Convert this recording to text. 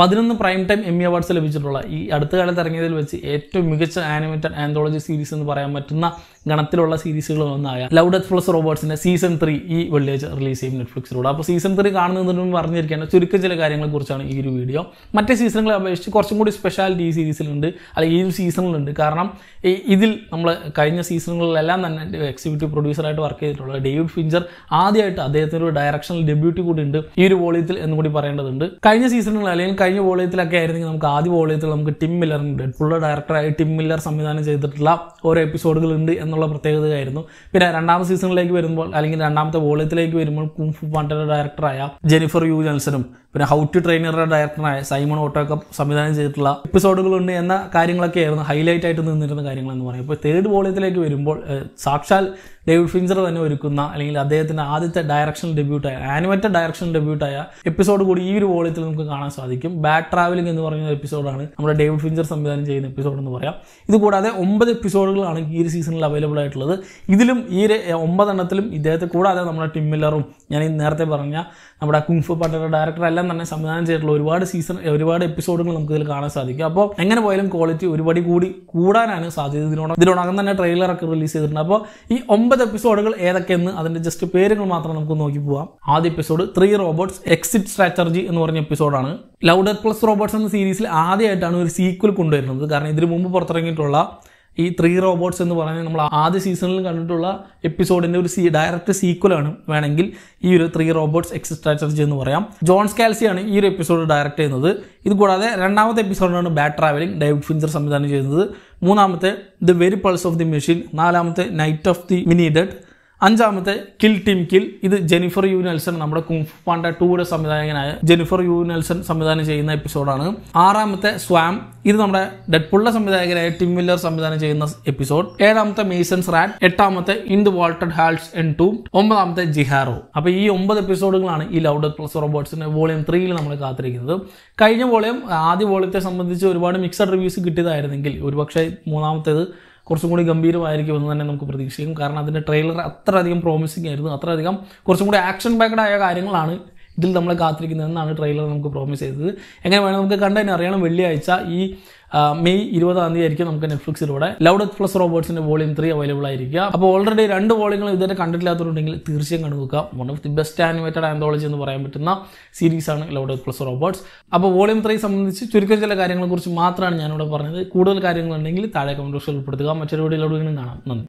പതിനൊന്ന് prime time M awards ലഭിച്ചിട്ടുള്ള ഈ അടുത്ത കാലത്ത് ഇറങ്ങിയതിൽ വെച്ച് ഏറ്റവും മികച്ച ആനിമേറ്റഡ് ആന്തോളജി സീരീസ് എന്ന് പറയാൻ പറ്റുന്ന ഗണത്തിലുള്ള സീരീസുകളൊന്നായ ലവ് ഡെത്ത് പ്ലസ് റോബോട്ട്സിന്റെ സീസൺ ത്രീ ഈ വെള്ളിയാഴ്ച റിലീസ് ചെയ്യും നെറ്റ്ഫ്ലിക്സിലൂടെ അപ്പോൾ സീസൺ ത്രീ കാണുന്നതിന് മുമ്പ് അറിഞ്ഞിരിക്കുകയാണ് ചുരുക്കം ചില കാര്യങ്ങളെക്കുറിച്ചാണ് ഈ ഒരു വീഡിയോ മറ്റേ സീസണുകളെ അപേക്ഷിച്ച് കുറച്ചും കൂടി സ്പെഷ്യാലിറ്റി ഈ സീരീസിലുണ്ട് അല്ലെങ്കിൽ ഈ ഒരു സീസണിലുണ്ട് കാരണം ഇതിൽ നമ്മൾ കഴിഞ്ഞ സീസണുകളിലെല്ലാം തന്നെ എക്സിക്യൂട്ടീവ് പ്രൊഡ്യൂസറായിട്ട് വർക്ക് ചെയ്തിട്ടുള്ള ഡേവിഡ് ഫിഞ്ചർ ആദ്യമായിട്ട് അദ്ദേഹത്തിൻ്റെ ഒരു ഡയറക്ഷണൽ ഡെബ്യൂട്ടി കൂടി ഉണ്ട് ഈ ഒരു വോളിയത്തിൽ എന്ന് കൂടി പറയേണ്ടതുണ്ട് കഴിഞ്ഞ സീസണുകൾ അല്ലെങ്കിൽ കഴിഞ്ഞ വോളിയത്തിലൊക്കെ ആയിരുന്നെങ്കിൽ നമുക്ക് ആദ്യ വോളിയത്തിൽ നമുക്ക് ടിം മില്ലർ ഉണ്ട് ഡെഡ്പുള്ള ഡയറക്ടറായി ടിം മില്ലർ സംവിധാനം ചെയ്തിട്ടുള്ള ഓരോ എപ്പിസോഡുകളുണ്ട് എന്ന എന്നുള്ള പ്രത്യേകതയായിരുന്നു പിന്നെ രണ്ടാമത്തെ സീസണിലേക്ക് വരുമ്പോൾ അല്ലെങ്കിൽ രണ്ടാമത്തെ വോളിയത്തിലേക്ക് വരുമ്പോൾ കുംഫു പാണ്ടയുടെ ഡയറക്ടറായ ജെനിഫർ യു ജെൻസനും പിന്നെ ഹൗ ടു ട്രെയിനറുടെ ഡയറക്ടറായ സൈമൺ ഓട്ടോയൊക്കെ സംവിധാനം ചെയ്തിട്ടുള്ള എപ്പിസോഡുകളുണ്ട് എന്ന കാര്യങ്ങളൊക്കെ ആയിരുന്നു ഹൈലൈറ്റ് ആയിട്ട് നിന്നിരുന്ന കാര്യങ്ങൾ എന്ന് പറയും ഇപ്പോൾ തേർഡ് വോളിയത്തിലേക്ക് വരുമ്പോൾ സാക്ഷാൽ ഡേവിഡ് ഫിൻസർ തന്നെ ഒരുക്കുന്ന അല്ലെങ്കിൽ അദ്ദേഹത്തിൻ്റെ ആദ്യത്തെ ഡയറക്ഷൻ ഡെബ്യൂട്ടായ ആനിമേറ്റഡ് ഡയറക്ഷൻ ഡെബ്യൂട്ടായ എപ്പിസോഡ് കൂടി ഈ ഒരു വോളിയത്തിൽ നമുക്ക് കാണാൻ സാധിക്കും ബാക്ക് ട്രാവലിംഗ് എന്ന് പറയുന്ന എപ്പിസോഡാണ് നമ്മുടെ ഡേവിഡ് ഫിൻസർ സംവിധാനം ചെയ്യുന്ന എപ്പിസോഡ് എന്ന് പറയാം കൂടാതെ ഒമ്പത് എപ്പിസോഡുകളാണ് ഈ ഒരു സീസണിൽ അവൈലബിൾ ആയിട്ടുള്ളത് ഇതിലും ഈ ഒരു ഒമ്പതെണ്ണത്തിലും ഇദ്ദേഹത്തെ കൂടാതെ നമ്മുടെ ടിം മില്ലറും ഞാൻ നേരത്തെ പറഞ്ഞ നമ്മുടെ കുംഫ് പട്ടയുടെ ഡയറക്ടർ എല്ലാം തന്നെ സംവിധാനം ചെയ്തിട്ടുള്ള ഒരുപാട് സീസൺ ഒരുപാട് എപ്പിസോഡുകൾ നമുക്ക് ഇതിൽ കാണാൻ സാധിക്കും അപ്പോൾ എങ്ങനെ പോയാലും ക്വാളിറ്റി ഒരുപടി കൂടി കൂടാനാണ് സാധ്യത ഇതിനോട് ഇതിനോടകം തന്നെ ട്രെയിലറൊക്കെ റിലീസ് ചെയ്തിട്ടുണ്ട് അപ്പോൾ ഈ ഒമ്പത് ഒമ്പത് എപ്പിസോഡുകൾ ഏതൊക്കെയെന്ന് അതിന്റെ ജസ്റ്റ് പേരുകൾ മാത്രം നമുക്ക് നോക്കി പോവാം ആദ്യ episode three robots exit strategy എന്ന് പറഞ്ഞ എപ്പിസോഡാണ് ലൗഡർ പ്ലസ് റോബോട്ട്സ് എന്ന സീരീസിൽ ആദ്യമായിട്ടാണ് ഒരു സീക്വൽ കൊണ്ടുവരുന്നത് കാരണം ഇതിനു മുമ്പ് പുറത്തിറങ്ങിയിട്ടുള്ള ഈ ത്രീ റോബോട്ട്സ് എന്ന് പറയുന്നത് നമ്മൾ ആദ്യ സീസണിൽ കണ്ടിട്ടുള്ള എപ്പിസോഡിൻ്റെ ഒരു സീ ഡയറക്റ്റ് സീക്വലാണ് വേണമെങ്കിൽ ഈ ഒരു ത്രീ റോബോട്ട്സ് എക്സിസ്ട്രാറ്റർജി എന്ന് പറയാം ജോൺസ് സ്കാൽസിയാണ് ഈ ഒരു എപ്പിസോഡ് ഡയറക്റ്റ് ചെയ്യുന്നത് ഇതുകൂടാതെ രണ്ടാമത്തെ എപ്പിസോഡാണ് ബാഡ് ട്രാവലിംഗ് ഡേവിഡ് ഫിൻസർ സംവിധാനം ചെയ്യുന്നത് മൂന്നാമത്തെ the very pulse of the machine നാലാമത്തെ night of the mini dead അഞ്ചാമത്തെ കിൽ ടീം കിൽ ഇത് ജെനിഫർ യു നെൽസൺ നമ്മുടെ കുംഫ് പാണ്ട ടൂയുടെ സംവിധായകനായ ജെനിഫർ യു നെൽസൺ സംവിധാനം ചെയ്യുന്ന എപ്പിസോഡാണ് ആറാമത്തെ സ്വാം ഇത് നമ്മുടെ ഡെഡ്പുള്ള സംവിധായകനായ ടിം വില്ലർ സംവിധാനം ചെയ്യുന്ന എപ്പിസോഡ് ഏഴാമത്തെ മെയ്സൺസ് റാൻ എട്ടാമത്തെ ഇൻ ദ വാൾട്ടഡ് ഹാൾസ് എൻ ടു ഒമ്പതാമത്തെ ജിഹാറോ അപ്പോൾ ഈ ഒമ്പത് എപ്പിസോഡുകളാണ് ഈ ലൗഡ് പ്ലസ് റോബോട്ട്സിന്റെ വോളിയം ത്രീയിൽ നമ്മൾ കാത്തിരിക്കുന്നത് കഴിഞ്ഞ വോളിയം ആദ്യ വോളിയത്തെ സംബന്ധിച്ച് ഒരുപാട് മിക്സഡ് റിവ്യൂസ് കിട്ടിയതായിരുന്നെങ്കിൽ ഒരുപക്ഷെ മൂന്നാമത്തേത് കുറച്ചും കൂടി എന്ന് തന്നെ നമുക്ക് പ്രതീക്ഷിക്കും കാരണം അതിൻ്റെ ട്രെയിലർ അത്രയധികം പ്രോമിസിംഗ് ആയിരുന്നു അത്രയധികം കുറച്ചും കൂടി ആക്ഷൻ ബാക്ക്ഡ് ആയ കാര്യങ്ങളാണ് ഇതിൽ നമ്മൾ കാത്തിരിക്കുന്നതെന്നാണ് ട്രെയിലർ നമുക്ക് പ്രോമിസ് ചെയ്തത് എങ്ങനെ വേണം നമുക്ക് കണ്ടതിന് അറിയണം വെള്ളിയാഴ്ച ഈ മെയ് ഇരുപതാം തീയതി ആയിരിക്കും നമുക്ക് നെറ്റ്ഫ്ലിക്സിലൂടെ ലൗഡ് ഡെത്ത് പ്ലസ് റോബോട്ട്സിന്റെ വോളിയം ത്രീ അവൈലബിൾ ആയിരിക്കുക അപ്പോൾ ഓൾറെഡി രണ്ട് വോളിയങ്ങൾ ഇതുവരെ കണ്ടിട്ടില്ലാത്തവരുണ്ടെങ്കിൽ തീർച്ചയായും കണ്ടുനോക്കുക one of the best animated anthology എന്ന് പറയാൻ പറ്റുന്ന സീരീസ് ആണ് ലവ് പ്ലസ് റോബോട്ട്സ് അപ്പോൾ വോളിയം ത്രീ സംബന്ധിച്ച് ചുരുക്കം ചില കാര്യങ്ങളെക്കുറിച്ച് മാത്രമാണ് ഞാനിവിടെ പറഞ്ഞത് കൂടുതൽ കാര്യങ്ങളുണ്ടെങ്കിൽ താഴെ കമന്റ് ബോക്സിൽ ഉൾപ്പെടുത്തുക മറ്റൊരു വീഡിയോയിലൂടെ കാണാം നന്ദി